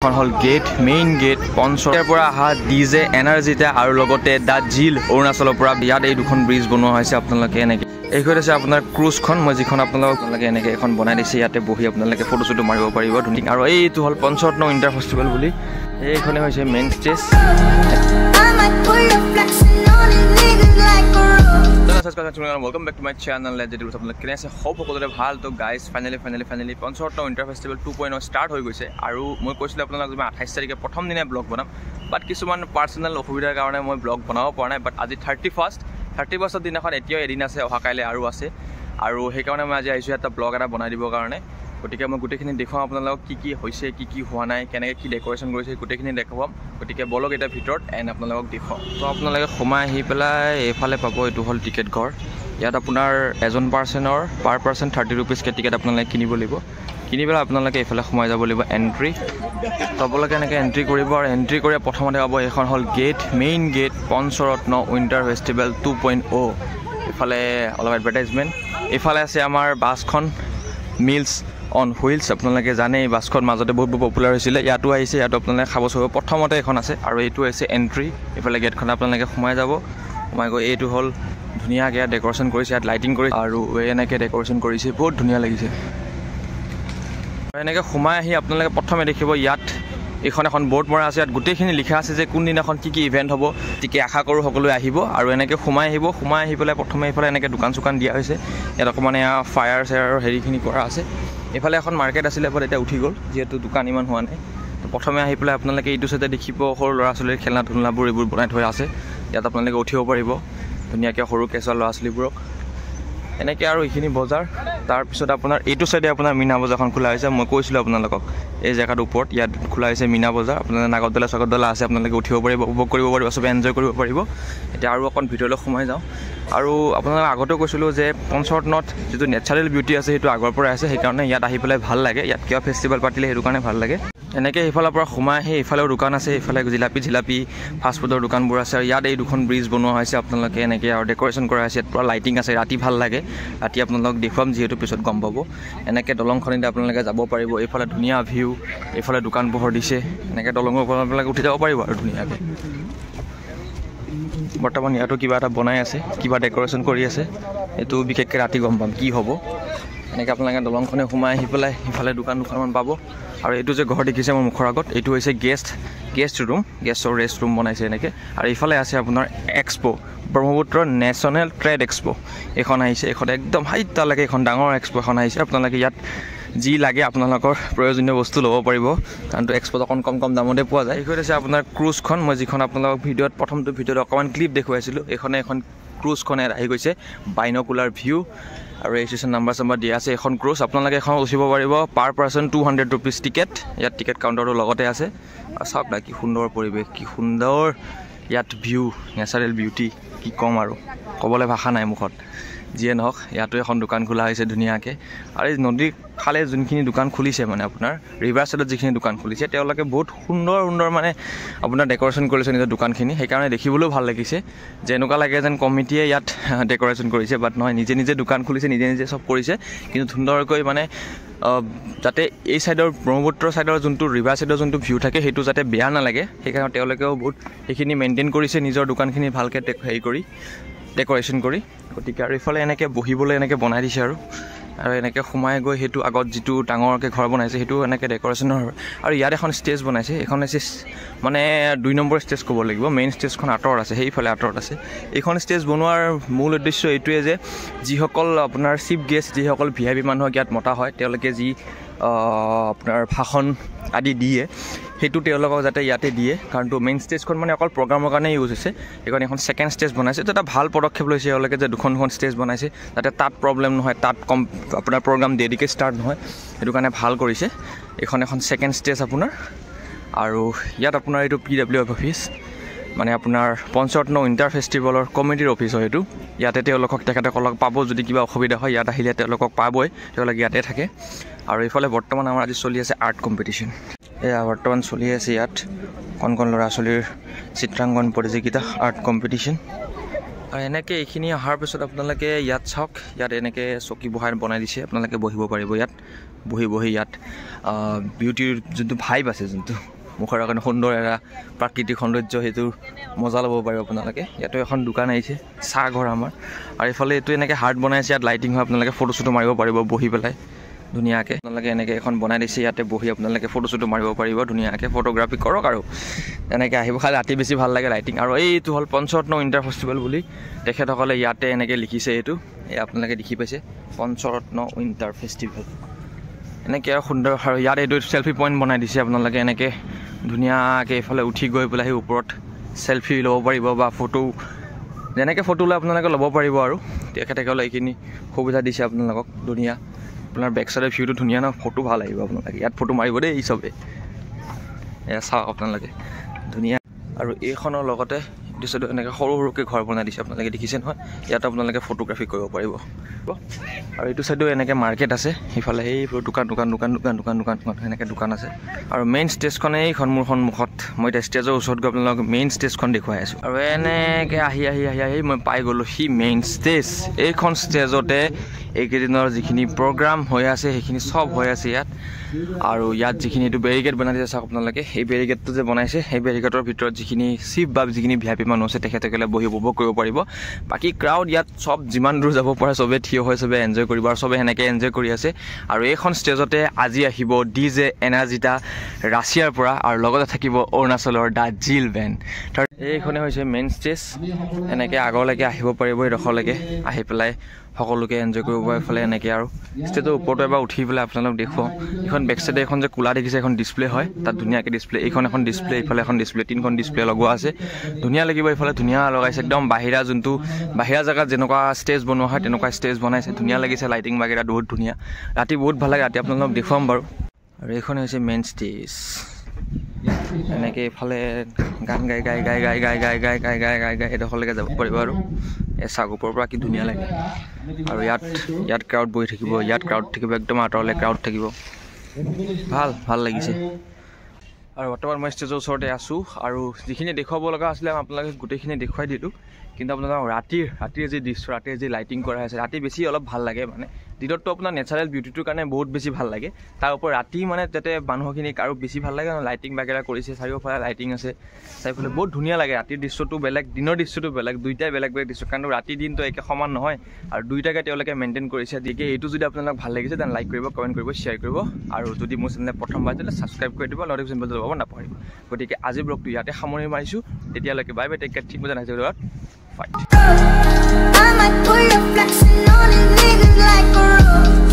এখন হ'ল gate main gate পঞ্চৰ পৰা অহা ডি জে এনাৰ্জিতা আৰু লগতে দা জিল অৰুণাচলৰ পৰা ইয়াত এই দুখন ব্ৰিজ বনোৱা হৈছে আপোনালোকে এনেকৈ এইখন আছে আপোনাৰ ক্ৰুজখন মই যিখন আপোনালোকক আপোনালোকে এনেকৈ এখন বনাই দিছে ইয়াতে বহি আপোনালোকে ফটো চটো মাৰিব পাৰিব ধুনীয়া আৰু এইটো হ'ল পঞ্চৰত্ন ইণ্টাৰ ফেষ্টিভেল বুলি এইখনে হৈছে main stage welcome back to my channel আপোনালোক কেনে আছে সব সকলোৰে ভাল তো guys finally finally finally Panchratna winter festival two point start হৈ গৈছে আৰু মই কৈছিলোঁ আপোনালোক মই আঠাইছ তাৰিখে প্ৰথম দিনাই ব্লগ বনাম বাট কিছুমান পাৰ্চনেল অসুবিধাৰ কাৰণে মই ব্লগ বনাব পৰা নাই বাট আজি থাৰ্টি ফাৰ্ষ্ট থাৰ্টি ফাৰ্ষ্টৰ দিনাখন এতিয়াও এদিন আছে অহা কাইলৈ আৰু আছে আৰু সেইকাৰণে মই আজি আহিছোঁ এটা ব্লগ এটা বনাই দিবৰ কাৰণে গতিকে মই গোটেইখিনি দেখুৱাম আপোনালোকক কি কি হৈছে কি কি হোৱা নাই কেনেকৈ কি ডেকৰেশ্যন কৰিছে গোটেইখিনি দেখুৱাম গতিকে বলক এতিয়া ভিতৰত এণ্ড আপোনালোকক দেখুৱাওক তো আপোনালোকে সোমাই আহি পেলাই এইফালে পাব এইটো হ'ল টিকেট ঘৰ ইয়াত আপোনাৰ এজন পাৰ্চনৰ পাৰ পাৰ্চন থাৰ্টি ৰুপিজকৈ টিকেট আপোনালোকে কিনিব লাগিব কিনি পেলাই আপোনালোকে এইফালে সোমাই যাব লাগিব এণ্ট্ৰি তো আপোনালোকে এনেকৈ এণ্ট্ৰি কৰিব আৰু এণ্ট্ৰি কৰি প্ৰথমতে পাব এইখন হ'ল gate main gate Panchratna winter festival two point অ' এইফালে অলপ এডভাৰটাইজমেণ্ট এইফালে আছে আমাৰ বাছখন মিলছ অন হুইলছ আপোনালোকে জানেই বাছখন মাজতে বহুত পপুলাৰ হৈছিলে ইয়াতো আহিছে ইয়াতো আপোনালোকে খাব চাব প্ৰথমতে এখন আছে আৰু এইটো হৈছে এণ্ট্ৰি এইফালে গেটখন আপোনালোকে সোমাই যাব সোমাই গৈ এইটো হ'ল ধুনীয়াকৈ ইয়াত ডেকৰেশ্যন কৰিছে ইয়াত লাইটিং কৰি আৰু এনেকৈ ডেকৰেশ্যন কৰিছে বহুত ধুনীয়া লাগিছে এনেকৈ সোমাই আহি আপোনালোকে প্ৰথমে দেখিব ইয়াত এইখন এখন বৰ্ড মৰা আছে ইয়াত গোটেইখিনি লিখা আছে যে কোনদিনাখন কি কি ইভেণ্ট হ'ব গতিকে আশা কৰোঁ সকলোৱে আহিব আৰু এনেকৈ সোমাই আহিব সোমাই আহি পেলাই প্ৰথমে এইফালে এনেকৈ দোকান চোকান দিয়া হৈছে ইয়াত অকণমান এয়া ফায়াৰ চায়াৰৰ হেৰিখিনি কৰা আছে এইফালে এখন মাৰ্কেট আছিলে এফালে এতিয়া উঠি গ'ল যিহেতু দোকান ইমান হোৱা নাই তো প্ৰথমে আহি পেলাই আপোনালোকে এইটো চাইডে দেখিব সৰু ল'ৰা ছোৱালীৰ খেলনা ধুনলাবোৰ এইবোৰ বনাই থৈ আছে ইয়াত আপোনালোকে উঠিব পাৰিব ধুনীয়াকৈ সৰু কেঁচুৱা ল'ৰা ছোৱালীবোৰক এনেকৈ আৰু এইখিনি বজাৰ তাৰপিছত আপোনাৰ এইটো চাইডে আপোনাৰ মীনা বজাৰখন খোলা হৈছে মই কৈছিলোঁ আপোনালোকক এই জেগাটোৰ ওপৰত ইয়াত খোলা হৈছে মীনা বজাৰ আপোনালোকে নাগতদলা স্বাগতদলা আছে আপোনালোকে উঠিব পাৰিব উপভোগ কৰিব পাৰিব চবেই এনজয় কৰিব পাৰিব এতিয়া আৰু অকণ ভিতৰলৈ সোমাই যাওঁ আৰু আপোনালোকে আগতেও কৈছিলোঁ যে পঞ্চৰত্নত যিটো নেচাৰেল বিউটি আছে সেইটো আগৰ পৰাই আছে সেইকাৰণে ইয়াত আহি পেলাই ভাল লাগে ইয়াত কিয় ফেষ্টিভেল পাতিলে সেইটো কাৰণে ভাল লাগে এনেকৈ সেইফালৰ পৰা সোমাই আহি এইফালেও দোকান আছে এইফালে জিলাপি জিলাপি ফাষ্টফুডৰ দোকানবোৰ আছে আৰু ইয়াত এই দুখন ব্ৰিজ বনোৱা হৈছে আপোনালোকে এনেকৈ আৰু ডেকৰেশ্যন কৰা হৈছে ইয়াত পূৰা লাইটিং আছে ৰাতি ভাল লাগে ৰাতি আপোনালোক দেখুৱাম যিহেতু পিছত গম পাব এনেকৈ দলংখনিতে আপোনালোকে যাব পাৰিব এইফালে ধুনীয়া ভিউ এইফালে দোকান পোহৰ দিছে এনেকৈ দলঙৰ ওপৰত আপোনালোকে উঠি যাব পাৰিব আৰু ধুনীয়াকৈ বৰ্তমান ইয়াতো কিবা এটা বনাই আছে কিবা ডেকৰেশ্যন কৰি আছে এইটো বিশেষকৈ ৰাতি গম পাম কি হ'ব এনেকৈ আপোনালোকে দলংখনে সোমাই আহি পেলাই সিফালে দোকান দুখনমান পাব আৰু এইটো যে ঘৰ দেখিছে মোৰ মুখৰ আগত এইটো হৈছে গেষ্ট গেষ্ট ৰুম গেষ্টৰ ৰেষ্ট ৰুম বনাইছে এনেকৈ আৰু ইফালে আছে আপোনাৰ expo' Brahmaputra national trade expo' এইখন আহিছে এইখন একদম হাইতালৈকে এইখন ডাঙৰ এক্সপ' এখন আহিছে আপোনালোকে ইয়াত যি লাগে আপোনালোকৰ প্ৰয়োজনীয় বস্তু ল'ব পাৰিব কাৰণটো এক্সপ'ত অকণ কম কম দামতে পোৱা যায় এইখন হৈছে আপোনাৰ ক্ৰুজখন মই যিখন আপোনালোকক ভিডিঅ'ত প্ৰথমটো ভিডিঅ'ত অকণমান ক্লিপ দেখুৱাইছিলোঁ এইখনে এখন ক্ৰুজখন ইয়াত আহি গৈছে বাইনকুলাৰ ভিউ আৰু ৰেজিষ্ট্ৰেশ্যন নাম্বাৰ চাম্বাৰ দিয়া আছে এখন ক্ৰুজ আপোনালোকে এখন উঠিব পাৰিব per person two hundred rupees ticket ইয়াত টিকেট কাউণ্টাৰটো লগতে আছে আৰু চাওক না কি সুন্দৰ পৰিৱেশ কি সুন্দৰ ইয়াত ভিউ নেচাৰেল বিউটি কি ক'ম আৰু ক'বলৈ ভাষা নাই মুখত যিয়ে নহওক ইয়াতো এখন দোকান খোলা হৈছে ধুনীয়াকৈ আৰু এই নদীৰ ফালে যোনখিনি দোকান খুলিছে মানে আপোনাৰ ৰিভাৰ চাইডত যিখিনি দোকান খুলিছে তেওঁলোকে বহুত সুন্দৰ সুন্দৰ মানে আপোনাৰ ডেকৰেশ্যন কৰিছে নিজৰ দোকানখিনি সেইকাৰণে দেখিবলৈও ভাল লাগিছে যে এনেকুৱা লাগে যেন কমিটিয়ে ইয়াত ডেকৰেশ্যন কৰিছে বাট নহয় নিজে নিজে দোকান খুলিছে নিজে নিজে চব কৰিছে কিন্তু সুন্দৰকৈ মানে যাতে এই চাইডৰ ব্ৰহ্মপুত্ৰ ছাইডৰ যোনটো ৰিভাৰ চাইডৰ যোনটো ভিউ থাকে সেইটো যাতে বেয়া নালাগে সেইকাৰণে তেওঁলোকেও বহুত সেইখিনি মেইনটেইন কৰিছে নিজৰ দোকানখিনি ভালকৈ হেৰি কৰি ডেকৰেশ্যন কৰি গতিকে আৰু ইফালে এনেকৈ বহিবলৈ এনেকৈ বনাই দিছে আৰু আৰু এনেকৈ সোমাই গৈ সেইটো আগত যিটো ডাঙৰকৈ ঘৰ বনাইছে সেইটো এনেকৈ ডেকৰেশ্যনৰ আৰু ইয়াত এখন ষ্টেজ বনাইছে এইখন হৈছে মানে দুই নম্বৰ ষ্টেজ ক'ব লাগিব মেইন ষ্টেজখন আঁতৰত আছে সেইফালে আঁতৰত আছে এইখন ষ্টেজ বনোৱাৰ মূল উদ্দেশ্য এইটোৱে যে যিসকল আপোনাৰ চিফ গেষ্ট যিসকল ভি আই পি মানুহক ইয়াত মতা হয় তেওঁলোকে যি আপোনাৰ ভাষণ আদি দিয়ে সেইটো তেওঁলোকক যাতে ইয়াতে দিয়ে কাৰণ টু মেইন ষ্টেজখন মানে অকল প্ৰগ্ৰামৰ কাৰণে ইউজ হৈছে সেইখন এখন ছেকেণ্ড ষ্টেজ বনাইছে এইটো এটা ভাল পদক্ষেপ লৈছে এওঁলোকে যে দুখন দুখন ষ্টেজ বনাইছে যাতে তাত প্ৰব্লেম নহয় তাত কম আপোনাৰ প্ৰগ্ৰাম দেৰিকৈ ষ্টাৰ্ট নহয় সেইটো কাৰণে ভাল কৰিছে এইখন এখন ছেকেণ্ড ষ্টেজ আপোনাৰ আৰু ইয়াত আপোনাৰ এইটো পি ডাব্লিউ এফ অফিচ মানে আপোনাৰ পঞ্চৰত্ন ইণ্টাৰ ফেষ্টিভেলৰ কমিটিৰ অফিচ হয় সেইটো ইয়াতে তেওঁলোকক তেখেতসকলক পাব যদি কিবা অসুবিধা হয় ইয়াত আহিলে তেওঁলোকক পাবই তেওঁলোকে ইয়াতে থাকে আৰু এইফালে বৰ্তমান আমাৰ আজি চলি আছে আৰ্ট কম্পিটিশ্যন এয়া বৰ্তমান চলি আছে ইয়াত কণ কণ ল'ৰা ছোৱালীৰ চিত্ৰাংকন প্ৰতিযোগিতা আৰ্ট কম্পিটিশ্যন আৰু এনেকৈ এইখিনি অহাৰ পিছত আপোনালোকে ইয়াত চাওক ইয়াত এনেকৈ চকী বহাই বনাই দিছে আপোনালোকে বহিব পাৰিব ইয়াত বহি বহি ইয়াত বিউটিৰ যোনটো ভাইব আছে যোনটো মুখৰ কাৰণে সুন্দৰ এটা প্ৰাকৃতিক সৌন্দৰ্য সেইটো মজা ল'ব পাৰিব আপোনালোকে ইয়াতো এখন দোকান আহিছে চাহ ঘৰ আমাৰ আৰু এইফালে এইটো এনেকৈ হাৰ্ট বনাই আছে ইয়াত লাইটিং হয় আপোনালোকে ফটো চটো মাৰিব পাৰিব বহি পেলাই ধুনীয়াকৈ আপোনালোকে এনেকৈ এখন বনাই দিছে ইয়াতে বহি আপোনালোকে ফটো চটো মাৰিব পাৰিব ধুনীয়াকৈ ফটোগ্ৰাফী কৰক আৰু এনেকৈ আহিব খালী ৰাতি বেছি ভাল লাগে লাইটিং আৰু এইটো হ'ল পঞ্চৰত্ন ইণ্টাৰ ফেষ্টিভেল বুলি তেখেতসকলে ইয়াতে এনেকৈ লিখিছে এইটো এই আপোনালোকে দেখি পাইছে পঞ্চৰত্ন উইণ্টাৰ ফেষ্টিভেল এনেকৈ আৰু সুন্দৰ আৰু ইয়াত এইটো চেল্ফি পইণ্ট বনাই দিছে আপোনালোকে এনেকৈ ধুনীয়াকৈ এইফালে উঠি গৈ পেলাই ওপৰত চেলফি ল'ব পাৰিব বা ফটো যেনেকৈ ফটো লৈ আপোনালোকে ল'ব পাৰিব আৰু তেখেতসকলে এইখিনি সুবিধা দিছে আপোনালোকক ধুনীয়া আপোনাৰ বেক চাইডৰ ভিউটো ধুনীয়া ন ফটো ভাল আহিব আপোনালোকে ইয়াত ফটো মাৰিব দেই এই চবে এয়া চাওক আপোনালোকে ধুনীয়া আৰু এইখনৰ লগতে দিছে এনেকৈ সৰু সৰুকৈ ঘৰ বনাই দিছে আপোনালোকে দেখিছে নহয় ইয়াত আপোনালোকে ফটোগ্ৰাফি কৰিব পাৰিব আৰু এইটো চাইডেও এনেকৈ মাৰ্কেট আছে ইফালে সেই দোকান দোকান দোকান দোকান দোকান দোকান দোকান এনেকৈ দোকান আছে আৰু মেইন ষ্টেজখনেই এইখন মোৰ সন্মুখত মই এতিয়া ষ্টেজৰ ওচৰত গৈ আপোনালোকক মেইন ষ্টেজখন দেখুৱাই আছোঁ আৰু এনেকৈ আহি আহি আহি আহি মই পাই গ'লোঁ সি মেইন ষ্টেজ এইখন ষ্টেজতে এইকেইদিনৰ যিখিনি প্ৰগ্ৰাম হৈ আছে সেইখিনি চব হৈ আছে ইয়াত আৰু ইয়াত যিখিনি এইটো বেৰিগেট বনাই দিছে চাওক আপোনালোকে সেই বেৰিগেটটো যে বনাইছে সেই বেৰিগেটৰ ভিতৰত যিখিনি চিপ বা যিখিনি ভি আই পি মানুহ আছে তেখেতসকলে বহি উপভোগ কৰিব পাৰিব বাকী ক্ৰাউড ইয়াত চব যিমান দূৰ যাব পাৰে চবেই থিয় হয় চবে এনজয় কৰিব আৰু চবে সেনেকৈ এনজয় কৰি আছে আৰু এইখন ষ্টেজতে আজি আহিব ডি জে এনাৰ্জিতা ৰাছিয়াৰ পৰা আৰু লগতে থাকিব অৰুণাচলৰ দ্য জিল বেণ্ড এইখনে হৈছে মেইন ষ্টেজ এনেকৈ আগলৈকে আহিব পাৰিব এইডোখৰলৈকে আহি পেলাই সকলোকে এনজয় কৰিব পাৰে এফালে এনেকৈ আৰু ষ্টেজৰ ওপৰতো এবাৰ উঠি পেলাই আপোনালোক দেখুৱাওঁ এইখন বেক চাইডে এখন যে কোলা দেখিছে এখন ডিছপ্লে হয় তাত ধুনীয়াকৈ ডিছপ্লে এইখন এখন ডিছপ্লে এইফালে এখন ডিছপ্লে তিনিখন ডিছপ্লে লগোৱা আছে ধুনীয়া লাগিব এইফালে ধুনীয়া লগাইছে একদম বাহিৰা যোনটো বাহিৰা জেগাত যেনেকুৱা ষ্টেজ বনোৱা হয় তেনেকুৱা ষ্টেজ বনাইছে ধুনীয়া লাগিছে লাইটিং বাগিৰা বহুত ধুনীয়া ৰাতি বহুত ভাল লাগে ৰাতি আপোনালোকক দেখুৱাম বাৰু আৰু এইখনে হৈছে মেইন ষ্টেজ এনেকৈ ইফালে গান গাই গাই গাই গাই গাই গাই গাই গাই গাই গাই গাই এইডোখৰলৈকে যাব পাৰিব আৰু এই চাগোপৰ পৰা কি ধুনীয়া লাগে আৰু ইয়াত ইয়াত ক্ৰাউড বহি থাকিব ইয়াত ক্ৰাউড থাকিব একদম আঁতৰলৈ ক্ৰাউড থাকিব ভাল ভাল লাগিছে আৰু বৰ্তমান মই ষ্টেজৰ ওচৰতে আছোঁ আৰু যিখিনি দেখুৱাব লগা আছিলে আপোনালোকে গোটেইখিনি দেখুৱাই দিলোঁ কিন্তু আপোনাৰ ৰাতিৰ ৰাতিৰ যি দৃশ্য ৰাতিৰ যি লাইটিং কৰা হৈছে ৰাতি বেছি অলপ ভাল লাগে মানে দিনততো আপোনাৰ নেচাৰেল বিউটিটোৰ কাৰণে বহুত বেছি ভাল লাগে তাৰ ওপৰত ৰাতি মানে যাতে মানুহখিনিক আৰু বেছি ভাল লাগে লাইটিং বাগেৰা কৰিছে চাৰিওফালে লাইটিং আছে চাৰিওফালে বহুত ধুনীয়া লাগে ৰাতিৰ দৃশ্যটো বেলেগ দিনৰ দৃশ্যটো বেলেগ দুইটাই বেলেগ বেলেগ দৃশ্য কাৰণ ৰাতি দিনটো একে সমান নহয় আৰু দুইটাকে তেওঁলোকে মেইনটেইন কৰিছে গতিকে এইটো যদি আপোনালোক ভাল লাগিছে তেনে লাইক কৰিব কমেণ্ট কৰিব শ্বেয়াৰ কৰিব আৰু যদি মোৰ চেনেল প্ৰথমবাৰ বাৰ তেতিয়া ছাবস্ক্ৰাইব কৰি দিব নটিফিকেশ্যন বেলটো দিব নাপাহৰিব গতিকে আজি ব্লগটো ইয়াতে সামৰি মাৰিছোঁ তেতিয়ালৈকে বাই বাই টেক কেয়াৰ ঠিক মতে নাহিছে fight.